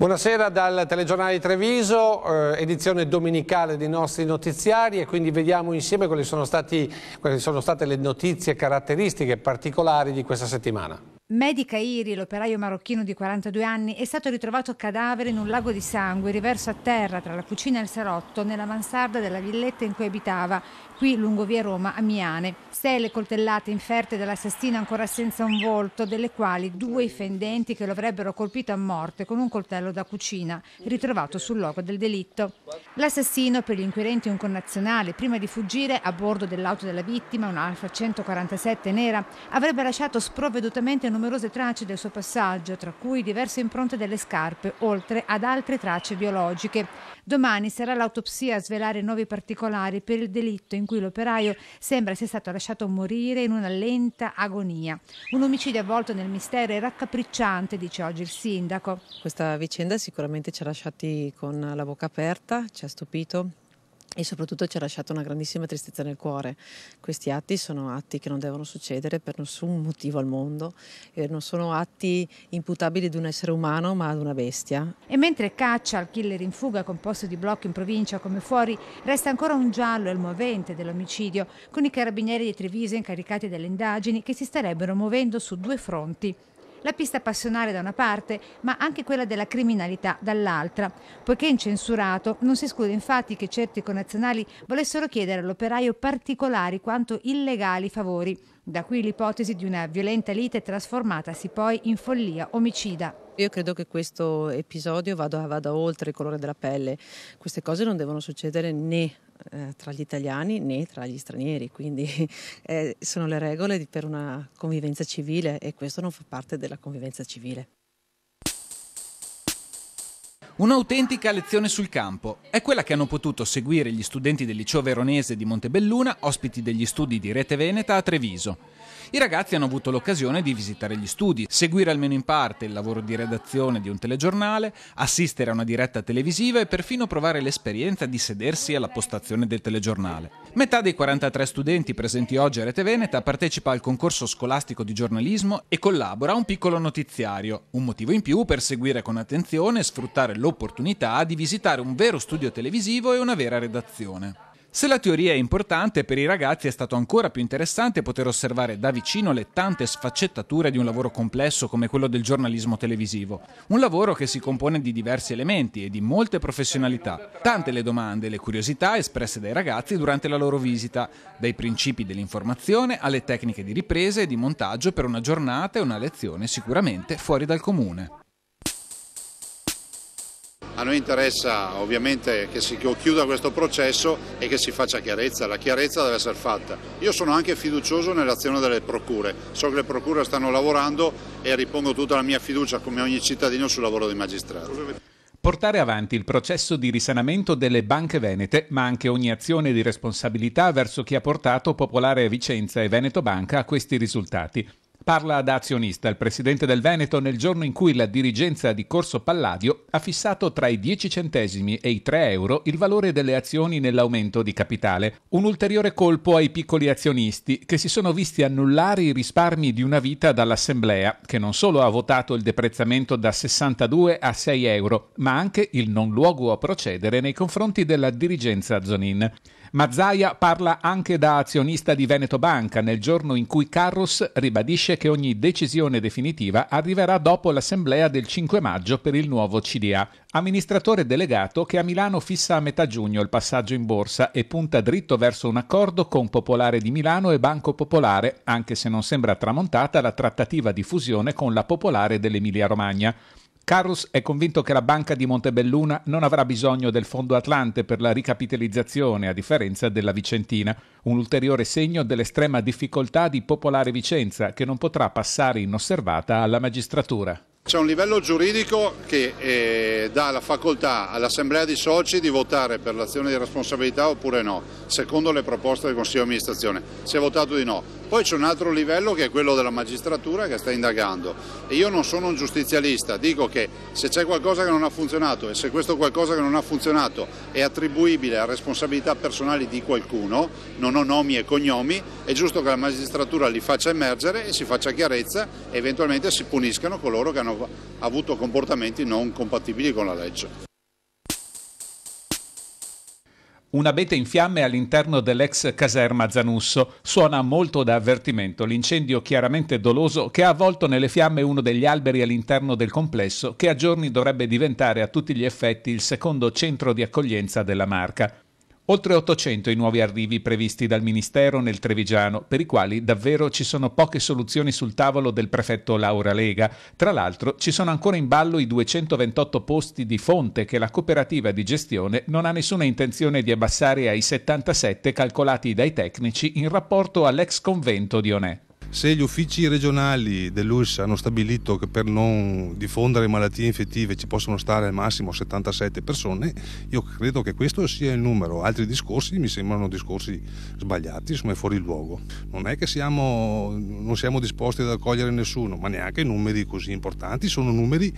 Buonasera dal telegiornale Treviso, eh, edizione domenicale dei nostri notiziari e quindi vediamo insieme quali sono, stati, quali sono state le notizie caratteristiche particolari di questa settimana. Medica Iri, l'operaio marocchino di 42 anni, è stato ritrovato cadavere in un lago di sangue riverso a terra tra la cucina e il salotto nella mansarda della villetta in cui abitava, qui lungo via Roma a Miane. Sei le coltellate inferte dall'assassino ancora senza un volto, delle quali due i fendenti che lo avrebbero colpito a morte con un coltello da cucina, ritrovato sul luogo del delitto. L'assassino, per gli inquirenti un connazionale, prima di fuggire a bordo dell'auto della vittima, un'Alfa 147 nera, avrebbe lasciato sprovvedutamente numerose tracce del suo passaggio, tra cui diverse impronte delle scarpe, oltre ad altre tracce biologiche. Domani sarà l'autopsia a svelare nuovi particolari per il delitto in cui l'operaio sembra sia stato lasciato lasciato morire in una lenta agonia. Un omicidio avvolto nel mistero e raccapricciante, dice oggi il sindaco. Questa vicenda sicuramente ci ha lasciati con la bocca aperta, ci ha stupito, e soprattutto ci ha lasciato una grandissima tristezza nel cuore. Questi atti sono atti che non devono succedere per nessun motivo al mondo, eh, non sono atti imputabili ad un essere umano ma ad una bestia. E mentre caccia al killer in fuga composto di blocchi in provincia come fuori, resta ancora un giallo e il movente dell'omicidio, con i carabinieri di Treviso incaricati delle indagini che si starebbero muovendo su due fronti la pista passionale da una parte, ma anche quella della criminalità dall'altra, poiché incensurato non si esclude infatti che certi connazionali volessero chiedere all'operaio particolari quanto illegali favori. Da qui l'ipotesi di una violenta lite trasformatasi poi in follia omicida. Io credo che questo episodio vada, vada oltre il colore della pelle. Queste cose non devono succedere né eh, tra gli italiani né tra gli stranieri, quindi eh, sono le regole per una convivenza civile e questo non fa parte della convivenza civile. Un'autentica lezione sul campo è quella che hanno potuto seguire gli studenti del liceo veronese di Montebelluna, ospiti degli studi di Rete Veneta a Treviso i ragazzi hanno avuto l'occasione di visitare gli studi, seguire almeno in parte il lavoro di redazione di un telegiornale, assistere a una diretta televisiva e perfino provare l'esperienza di sedersi alla postazione del telegiornale. Metà dei 43 studenti presenti oggi a Rete Veneta partecipa al concorso scolastico di giornalismo e collabora a un piccolo notiziario, un motivo in più per seguire con attenzione e sfruttare l'opportunità di visitare un vero studio televisivo e una vera redazione. Se la teoria è importante, per i ragazzi è stato ancora più interessante poter osservare da vicino le tante sfaccettature di un lavoro complesso come quello del giornalismo televisivo. Un lavoro che si compone di diversi elementi e di molte professionalità. Tante le domande e le curiosità espresse dai ragazzi durante la loro visita, dai principi dell'informazione alle tecniche di riprese e di montaggio per una giornata e una lezione sicuramente fuori dal comune. A noi interessa ovviamente che si chiuda questo processo e che si faccia chiarezza, la chiarezza deve essere fatta. Io sono anche fiducioso nell'azione delle procure, so che le procure stanno lavorando e ripongo tutta la mia fiducia come ogni cittadino sul lavoro dei magistrati. Portare avanti il processo di risanamento delle banche venete, ma anche ogni azione di responsabilità verso chi ha portato Popolare Vicenza e Veneto Banca a questi risultati. Parla da azionista il presidente del Veneto nel giorno in cui la dirigenza di Corso Palladio ha fissato tra i 10 centesimi e i 3 euro il valore delle azioni nell'aumento di capitale. Un ulteriore colpo ai piccoli azionisti che si sono visti annullare i risparmi di una vita dall'Assemblea, che non solo ha votato il deprezzamento da 62 a 6 euro, ma anche il non luogo a procedere nei confronti della dirigenza Zonin. Mazzaia parla anche da azionista di Veneto Banca nel giorno in cui Carros ribadisce che ogni decisione definitiva arriverà dopo l'assemblea del 5 maggio per il nuovo CDA. Amministratore delegato che a Milano fissa a metà giugno il passaggio in borsa e punta dritto verso un accordo con Popolare di Milano e Banco Popolare, anche se non sembra tramontata la trattativa di fusione con la Popolare dell'Emilia Romagna. Carus è convinto che la Banca di Montebelluna non avrà bisogno del Fondo Atlante per la ricapitalizzazione, a differenza della Vicentina, un ulteriore segno dell'estrema difficoltà di popolare Vicenza che non potrà passare inosservata alla magistratura. C'è un livello giuridico che eh, dà la facoltà all'assemblea di soci di votare per l'azione di responsabilità oppure no, secondo le proposte del Consiglio di amministrazione. Si è votato di no. Poi c'è un altro livello che è quello della magistratura che sta indagando e io non sono un giustizialista, dico che se c'è qualcosa che non ha funzionato e se questo qualcosa che non ha funzionato è attribuibile a responsabilità personali di qualcuno, non ho nomi e cognomi, è giusto che la magistratura li faccia emergere e si faccia chiarezza e eventualmente si puniscano coloro che hanno avuto comportamenti non compatibili con la legge. Un abete in fiamme all'interno dell'ex caserma Zanusso. Suona molto da avvertimento l'incendio chiaramente doloso che ha avvolto nelle fiamme uno degli alberi all'interno del complesso che a giorni dovrebbe diventare a tutti gli effetti il secondo centro di accoglienza della marca. Oltre 800 i nuovi arrivi previsti dal Ministero nel Trevigiano, per i quali davvero ci sono poche soluzioni sul tavolo del prefetto Laura Lega. Tra l'altro ci sono ancora in ballo i 228 posti di fonte che la cooperativa di gestione non ha nessuna intenzione di abbassare ai 77 calcolati dai tecnici in rapporto all'ex convento di Onè. Se gli uffici regionali dell'URSS hanno stabilito che per non diffondere malattie infettive ci possono stare al massimo 77 persone, io credo che questo sia il numero. Altri discorsi mi sembrano discorsi sbagliati, insomma fuori luogo. Non è che siamo, non siamo disposti ad accogliere nessuno, ma neanche numeri così importanti. Sono numeri,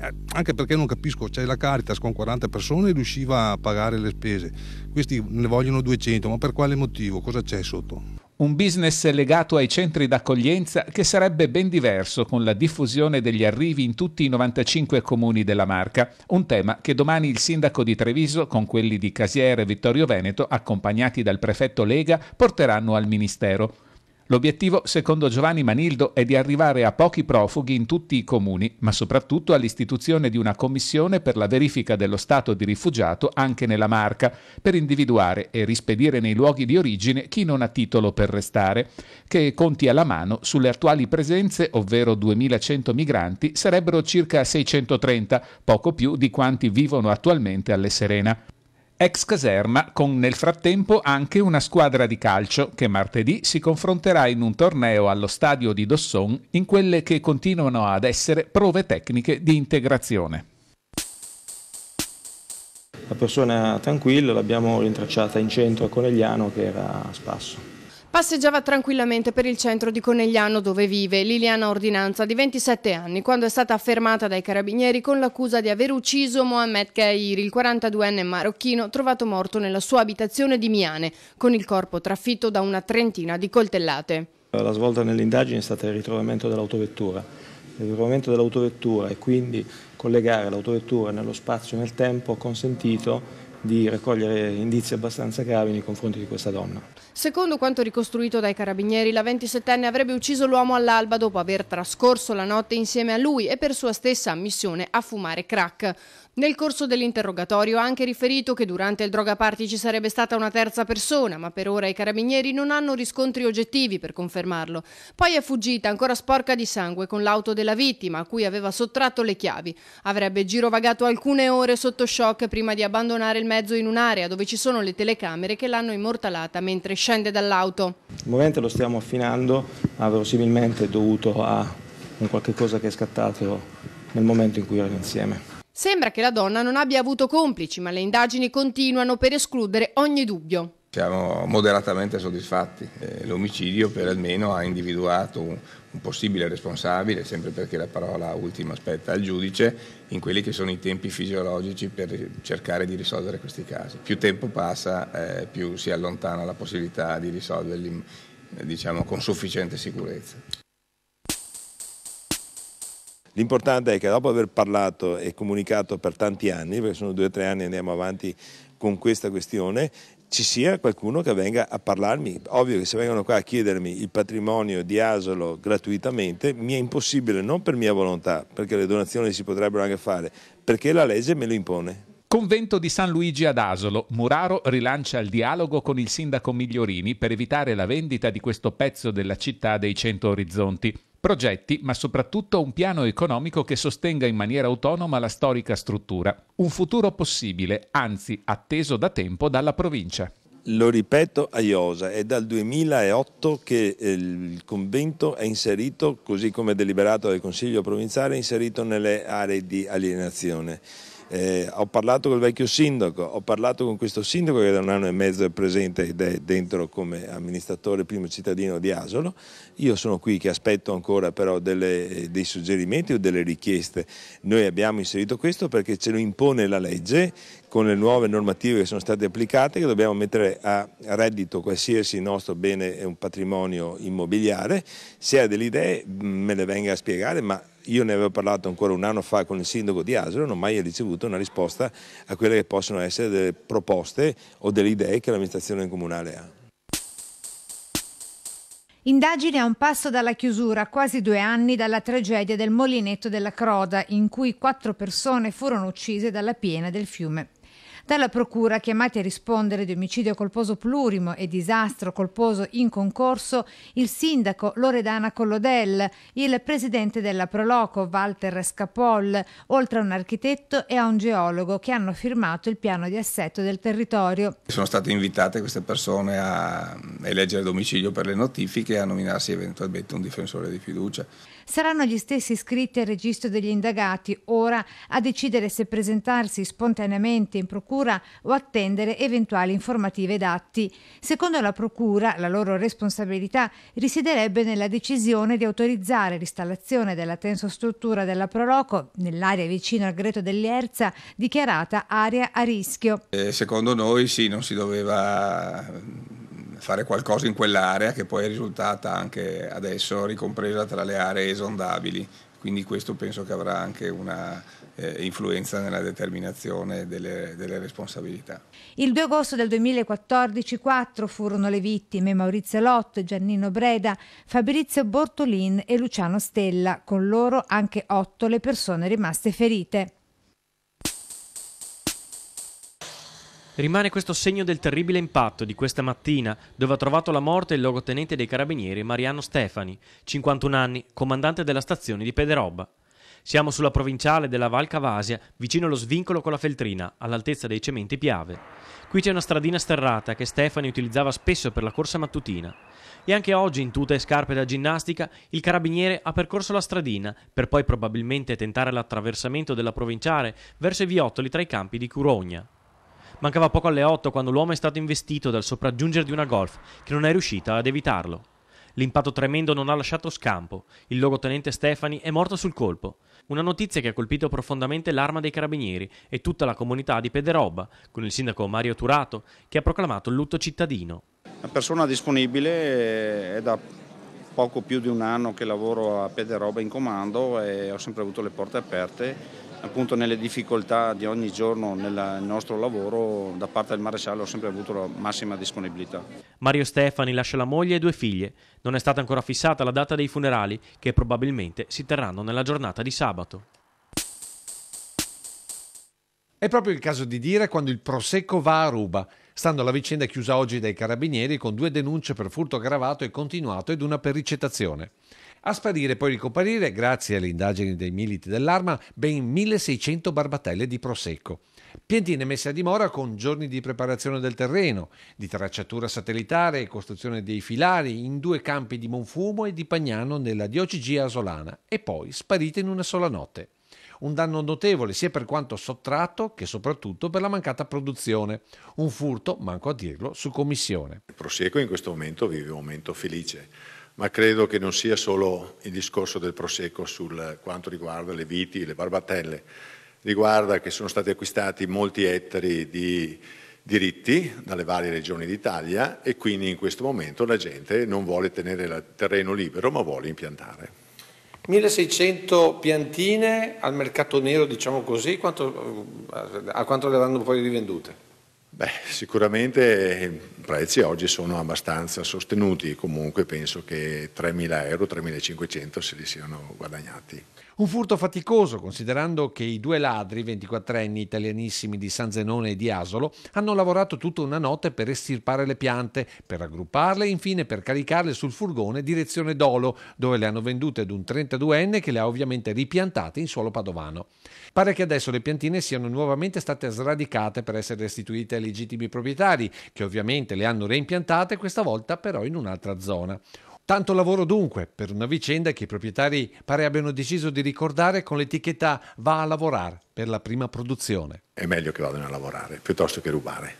eh, anche perché non capisco, c'è la Caritas con 40 persone e riusciva a pagare le spese. Questi ne vogliono 200, ma per quale motivo? Cosa c'è sotto? Un business legato ai centri d'accoglienza che sarebbe ben diverso con la diffusione degli arrivi in tutti i 95 comuni della Marca, un tema che domani il sindaco di Treviso con quelli di Casiere e Vittorio Veneto, accompagnati dal prefetto Lega, porteranno al Ministero. L'obiettivo, secondo Giovanni Manildo, è di arrivare a pochi profughi in tutti i comuni, ma soprattutto all'istituzione di una commissione per la verifica dello stato di rifugiato anche nella Marca, per individuare e rispedire nei luoghi di origine chi non ha titolo per restare, che conti alla mano sulle attuali presenze, ovvero 2100 migranti, sarebbero circa 630, poco più di quanti vivono attualmente alle Serena. Ex caserma con nel frattempo anche una squadra di calcio che martedì si confronterà in un torneo allo stadio di Dosson in quelle che continuano ad essere prove tecniche di integrazione. La persona tranquilla l'abbiamo rintracciata in centro a Conegliano che era a spasso. Passeggiava tranquillamente per il centro di Conegliano dove vive Liliana Ordinanza di 27 anni quando è stata fermata dai carabinieri con l'accusa di aver ucciso Mohamed Kairi, il 42enne marocchino trovato morto nella sua abitazione di Miane con il corpo trafitto da una trentina di coltellate. La svolta nell'indagine è stata il ritrovamento dell'autovettura. Il ritrovamento dell'autovettura e quindi collegare l'autovettura nello spazio e nel tempo ha consentito di raccogliere indizi abbastanza gravi nei confronti di questa donna. Secondo quanto ricostruito dai carabinieri, la 27enne avrebbe ucciso l'uomo all'alba dopo aver trascorso la notte insieme a lui e per sua stessa ammissione a fumare crack. Nel corso dell'interrogatorio ha anche riferito che durante il droga party ci sarebbe stata una terza persona, ma per ora i carabinieri non hanno riscontri oggettivi per confermarlo. Poi è fuggita ancora sporca di sangue con l'auto della vittima, a cui aveva sottratto le chiavi. Avrebbe girovagato alcune ore sotto shock prima di abbandonare il mezzo in un'area dove ci sono le telecamere che l'hanno immortalata mentre scende dall'auto. Il momento lo stiamo affinando, ma verosimilmente dovuto a un qualche cosa che è scattato nel momento in cui erano insieme. Sembra che la donna non abbia avuto complici, ma le indagini continuano per escludere ogni dubbio. Siamo moderatamente soddisfatti. Eh, l'omicidio per almeno ha individuato un, possibile responsabile, sempre perché la parola ultima spetta al giudice, in quelli che sono i tempi fisiologici per cercare di risolvere questi casi. Più tempo passa, eh, più si allontana la possibilità di risolverli diciamo, con sufficiente sicurezza. L'importante è che dopo aver parlato e comunicato per tanti anni, perché sono due o tre anni andiamo avanti con questa questione, ci sia qualcuno che venga a parlarmi. Ovvio che se vengono qua a chiedermi il patrimonio di Asolo gratuitamente, mi è impossibile, non per mia volontà, perché le donazioni si potrebbero anche fare, perché la legge me lo impone. Convento di San Luigi ad Asolo, Muraro rilancia il dialogo con il sindaco Migliorini per evitare la vendita di questo pezzo della città dei Cento Orizzonti progetti, ma soprattutto un piano economico che sostenga in maniera autonoma la storica struttura. Un futuro possibile, anzi atteso da tempo dalla provincia. Lo ripeto a Iosa, è dal 2008 che eh, il convento è inserito, così come deliberato dal Consiglio provinciale, inserito nelle aree di alienazione. Eh, ho parlato col vecchio sindaco, ho parlato con questo sindaco che da un anno e mezzo è presente ed è dentro come amministratore primo cittadino di Asolo. Io sono qui che aspetto ancora però delle, eh, dei suggerimenti o delle richieste. Noi abbiamo inserito questo perché ce lo impone la legge con le nuove normative che sono state applicate che dobbiamo mettere a reddito qualsiasi nostro bene e un patrimonio immobiliare. Se ha delle idee mm, me le venga a spiegare ma io ne avevo parlato ancora un anno fa con il sindaco di Asolo, non ho mai ricevuto una risposta a quelle che possono essere delle proposte o delle idee che l'amministrazione comunale ha. Indagine a un passo dalla chiusura, quasi due anni dalla tragedia del molinetto della Croda, in cui quattro persone furono uccise dalla piena del fiume dalla Procura chiamati a rispondere di omicidio colposo plurimo e disastro colposo in concorso il sindaco Loredana Collodel, il presidente della Proloco Walter Scapol, oltre a un architetto e a un geologo che hanno firmato il piano di assetto del territorio. Sono state invitate queste persone a eleggere domicilio per le notifiche e a nominarsi eventualmente un difensore di fiducia. Saranno gli stessi iscritti al registro degli indagati ora a decidere se presentarsi spontaneamente in procura o attendere eventuali informative ed atti. Secondo la procura, la loro responsabilità risiederebbe nella decisione di autorizzare l'installazione della tensostruttura della Proloco nell'area vicino al Greto dell'Erza, dichiarata area a rischio. Eh, secondo noi sì, non si doveva fare qualcosa in quell'area che poi è risultata anche adesso ricompresa tra le aree esondabili, quindi questo penso che avrà anche una eh, influenza nella determinazione delle, delle, responsabilità. Il 2 agosto del 2014 quattro furono le vittime Maurizio Lotto, Giannino Breda, Fabrizio Bortolin e Luciano Stella, con loro anche otto le persone rimaste ferite. Rimane questo segno del terribile impatto di questa mattina, dove ha trovato la morte il logotenente dei carabinieri Mariano Stefani, 51 anni, comandante della stazione di Pederoba. Siamo sulla provinciale della Val Cavasia, vicino allo svincolo con la Feltrina, all'altezza dei cementi Piave. Qui c'è una stradina sterrata che Stefani utilizzava spesso per la corsa mattutina. E anche oggi, in tuta e scarpe da ginnastica, il carabiniere ha percorso la stradina per poi probabilmente tentare l'attraversamento della provinciale verso i viottoli tra i campi di Curogna. Mancava poco alle 8 quando l'uomo è stato investito dal sopraggiungere di una golf che non è riuscita ad evitarlo. L'impatto tremendo non ha lasciato scampo. Il logotenente Stefani è morto sul colpo. Una notizia che ha colpito profondamente l'arma dei carabinieri e tutta la comunità di Pederoba, con il sindaco Mario Turato che ha proclamato il lutto cittadino. Una persona disponibile eh, è da poco più di un anno che lavoro a Pederoba in comando e ho sempre avuto le porte aperte appunto nelle difficoltà di ogni giorno nel nostro lavoro da parte del maresciallo ho sempre avuto la massima disponibilità. Mario Stefani lascia la moglie e due figlie. Non è stata ancora fissata la data dei funerali che probabilmente si terranno nella giornata di sabato. È proprio il caso di dire quando il prosecco va a ruba. Stando alla vicenda chiusa oggi dai carabinieri con due denunce per furto aggravato e continuato ed una per ricettazione. A sparire e poi ricomparire, grazie alle indagini dei militi dell'arma, ben 1600 barbatelle di prosecco. Piantine messe a dimora con giorni di preparazione del terreno, di tracciatura satellitare e costruzione dei filari in due campi di Monfumo e di Pagnano nella diocesi asolana e poi sparite in una sola notte un danno notevole sia per quanto sottratto che soprattutto per la mancata produzione, un furto, manco a dirlo, su commissione. Il Prosecco in questo momento vive un momento felice ma credo che non sia solo il discorso del Prosecco sul quanto riguarda le viti, le barbatelle, riguarda che sono stati acquistati molti ettari di diritti dalle varie regioni d'Italia e quindi in questo momento la gente non vuole tenere il terreno libero ma vuole impiantare. 1600 piantine al mercato nero, diciamo così, quanto, eh, a quanto le vanno poi rivendute? Beh, sicuramente i prezzi oggi sono abbastanza sostenuti, comunque penso che 3.000 euro, 3.500 se li siano guadagnati. Un furto faticoso, considerando che i due ladri, 24enni italianissimi di San Zenone e di Asolo, hanno lavorato tutta una notte per estirpare le piante, per raggrupparle e infine per caricarle sul furgone direzione Dolo, dove le hanno vendute ad un 32enne che le ha ovviamente ripiantate in suolo padovano. Pare che adesso le piantine siano nuovamente state sradicate per essere restituite ai legittimi proprietari, che ovviamente le hanno reimpiantate, questa volta però in un'altra zona. Tanto lavoro dunque per una vicenda che i proprietari pare abbiano deciso di ricordare con l'etichetta va a lavorare per la prima produzione. È meglio che vadano a lavorare piuttosto che rubare.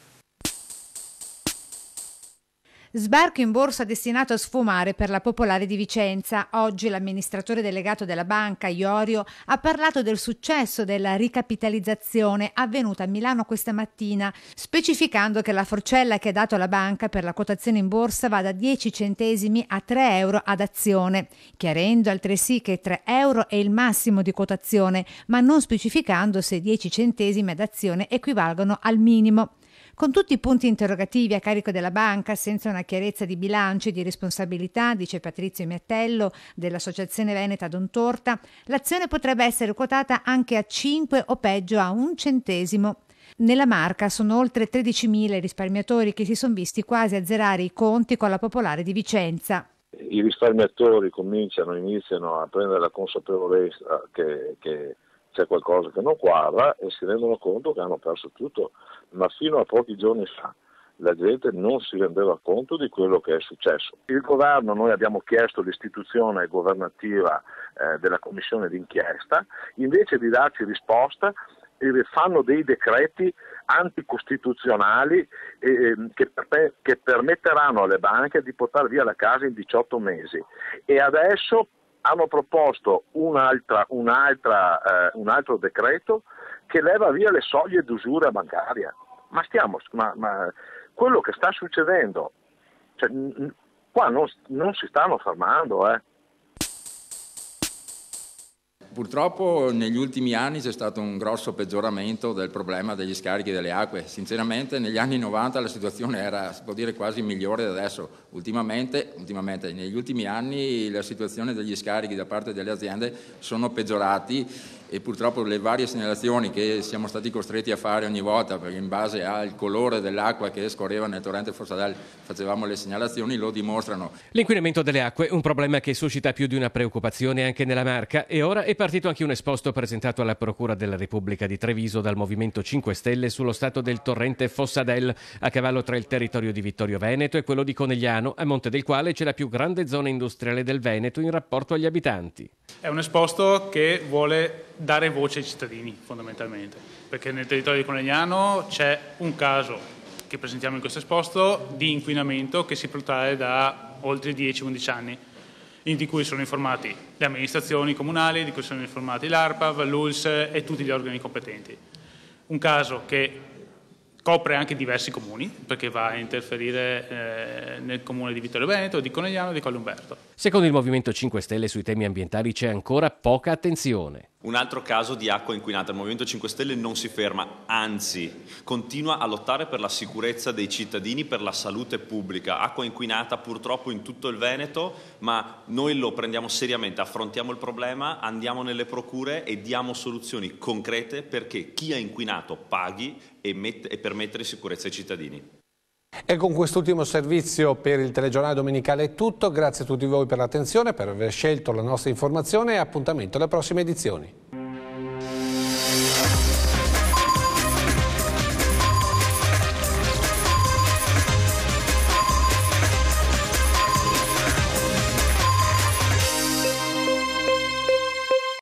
Sbarco in borsa destinato a sfumare per la Popolare di Vicenza. Oggi l'amministratore delegato della banca, Iorio, ha parlato del successo della ricapitalizzazione avvenuta a Milano questa mattina, specificando che la forcella che ha dato la banca per la quotazione in borsa va da 10 centesimi a 3 euro ad azione, chiarendo altresì che 3 euro è il massimo di quotazione, ma non specificando se 10 centesimi ad azione equivalgono al minimo. Con tutti i punti interrogativi a carico della banca, senza una chiarezza di bilancio e di responsabilità, dice Patrizio Miattello dell'Associazione Veneta Don Torta, l'azione potrebbe essere quotata anche a 5 o peggio a un centesimo nella marca sono oltre 13.000 risparmiatori che si sono visti quasi azzerare i conti con la popolare di Vicenza. I risparmiatori cominciano, iniziano a prendere la consapevolezza che, che c'è qualcosa che non quadra e si rendono conto che hanno perso tutto, ma fino a pochi giorni fa la gente non si rendeva conto di quello che è successo. Il governo, noi abbiamo chiesto l'istituzione governativa eh, della commissione d'inchiesta, invece di darci risposta eh, fanno dei decreti anticostituzionali eh, eh che, che, permetteranno alle banche di portare via la casa in 18 mesi e adesso hanno proposto un'altra, un'altra, eh, un altro decreto che leva via le soglie d'usura bancaria. Ma stiamo, ma, ma quello che sta succedendo, cioè, qua non, non, si stanno fermando. Eh. Purtroppo negli ultimi anni c'è stato un grosso peggioramento del problema degli scarichi delle acque. Sinceramente negli anni 90 la situazione era, si può dire, quasi migliore di adesso Ultimamente, ultimamente, negli ultimi anni la situazione degli scarichi da parte delle aziende sono peggiorati e purtroppo le varie segnalazioni che siamo stati costretti a fare ogni volta perché in base al colore dell'acqua che scorreva nel torrente Forsadal facevamo le segnalazioni lo dimostrano. L'inquinamento delle acque, è un problema che suscita più di una preoccupazione anche nella Marca e ora è partito anche un esposto presentato alla Procura della Repubblica di Treviso dal Movimento 5 Stelle sullo stato del torrente Fossadel a cavallo tra il territorio di Vittorio Veneto e quello di Conegliano Milano, a monte del quale c'è la più grande zona industriale del Veneto in rapporto agli abitanti. È un esposto che vuole dare voce ai cittadini fondamentalmente, perché nel territorio di Conegliano c'è un caso che presentiamo in questo esposto di inquinamento che si protrae da oltre 10-11 anni di cui sono informati le amministrazioni comunali, di cui sono informati l'ARPAV, l'ULS e tutti gli organi competenti. Un caso che copre anche diversi comuni, perché va a interferire eh, nel comune di Vittorio Veneto, di Conegliano e di Umberto. Secondo il Movimento 5 Stelle sui temi ambientali c'è ancora poca attenzione. Un altro caso di acqua inquinata. Il Movimento 5 Stelle non si ferma, anzi, continua a lottare per la sicurezza dei cittadini, per la salute pubblica. Acqua inquinata purtroppo in tutto il Veneto, ma noi lo prendiamo seriamente, affrontiamo il problema, andiamo nelle procure e diamo soluzioni concrete perché chi ha inquinato paghi e, mette, e per mettere in sicurezza i cittadini. E con quest'ultimo servizio per il telegiornale domenicale è tutto. Grazie a tutti voi per l'attenzione, per aver scelto la nostra informazione e appuntamento alle prossime edizioni.